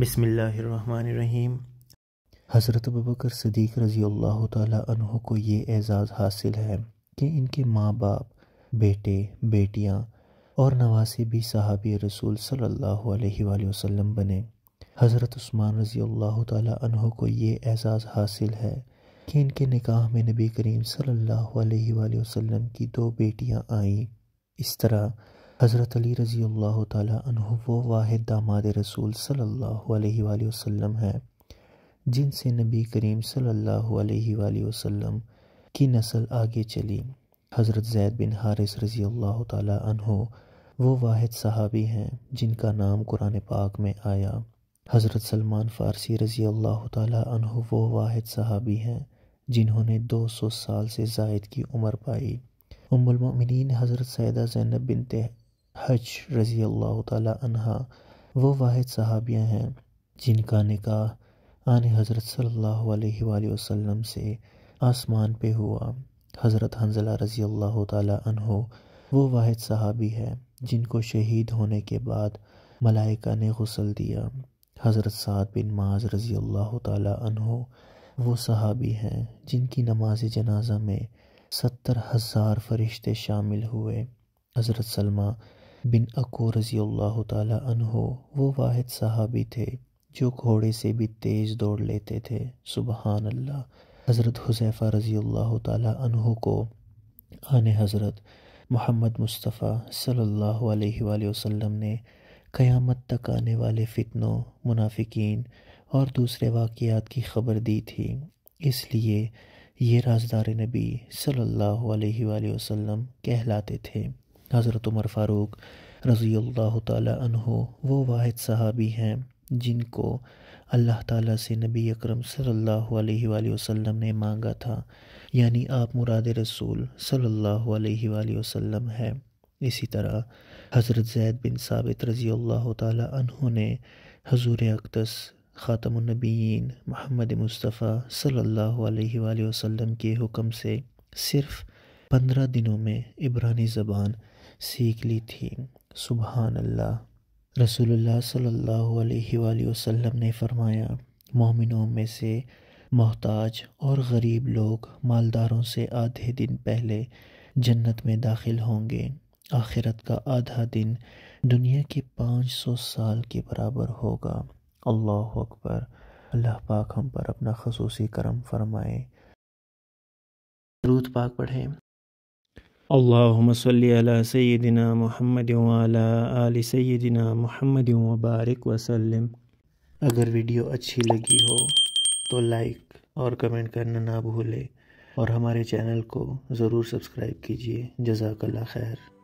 بسم اللہ الرحمن الرحیم حضرت ابوبکر صدیق رضی اللہ تعالیٰ عنہ کو یہ اعزاز حاصل ہے کہ ان کے ماں باپ بیٹے بیٹیاں اور نواسی بھی صحابی رسول صلی اللہ علیہ وآلہ وسلم بنے حضرت عثمان رضی اللہ تعالیٰ عنہ کو یہ اعزاز حاصل ہے کہ ان کے نکاح میں نبی کریم صلی اللہ علیہ وآلہ وسلم کی دو بیٹیاں آئیں اس طرح حضرت علی رضی اللہ تعالیٰ عنہ وہ واحد داماد رسول صلی اللہ علیہ وآلہ وسلم ہے ہیں جن سے نبی کریم صلی اللہ علیہ وآلہ وسلم کی نسل آگے چلی حضرت زید بن حارث رضی اللہ تعالیٰ عنہ وہ واحد صحابی ہیں جن کا نام قرآن پاک میں آیا حضرت سلمان فارسی رضی اللہ تعالیٰ عنہ وہ واحد صحابی ہیں جنہوں نے دو سو سال سے زائد کی عمر پائی ام المؤمنین حضرت سیدہ زینب بنت حج رضی اللہ تعالی عنہ وہ واحد صحابیہ ہیں جن کا نکاح آن حضرت صلی اللہ علیہ وآلہ وسلم سے آسمان پہ ہوا حضرت حنزلہ رضی اللہ تعالی عنہ وہ واحد صحابی ہے جن کو شہید ہونے کے بعد ملائکہ نے غسل دیا حضرت سعد بن معاذ رضی اللہ تعالی عنہ وہ صحابی ہیں جن کی نماز جنازہ میں ستر ہزار فرشتے شامل ہوئے حضرت سلمہ بن اکو رضی اللہ تعالیٰ عنہ وہ واحد صحابی تھے جو گھوڑے سے بھی تیز دوڑ لیتے تھے سبحان اللہ حضرت حذیفہ رضی اللہ تعالیٰ عنہ کو آن حضرت محمد مصطفیٰ صلی اللہ علیہ وآلہ وسلم نے قیامت تک آنے والے فتنوں منافقین اور دوسرے واقعات کی خبر دی تھی اس لیے یہ رازدار نبی صلی اللہ علیہ وآلہ وسلم کہلاتے تھے حضرت عمر فاروق رضی اللہ تعالیٰ عنہ وہ واحد صحابی ہیں جن کو اللہ تعالیٰ سے نبی اکرم صلی اللہ علیہ وآلہ وسلم نے مانگا تھا یعنی آپ مراد رسول صلی اللہ علیہ وآلہ وسلم ہے اسی طرح حضرت زید بن ثابت رضی اللہ تعالیٰ عنہ نے حضور اقدس خاتم النبیین محمد مصطفیٰ صلی اللہ علیہ وآلہ وسلم کے حکم سے صرف پندرہ دنوں میں عبرانی زبان سیکھ لی تھی سبحان اللہ رسول اللہ صلی اللہ علیہ وآلہ وسلم نے فرمایا مومنوں میں سے محتاج اور غریب لوگ مالداروں سے آدھے دن پہلے جنت میں داخل ہوں گے آخرت کا آدھا دن دنیا کے پانچ سو سال کے برابر ہوگا اللہ اکبر اللہ پاک ہم پر اپنا خصوصی کرم فرمائے درود پاک پڑھیں اللہ صلی علیہ سید دنہ محمد علیہ سید دنہ محمد وبارک وسلم اگر ویڈیو اچھی لگی ہو تو لائک اور کمنٹ کرنا نہ بھولے اور ہمارے چینل کو ضرور سبسکرائب کیجیے جزاک اللہ خیر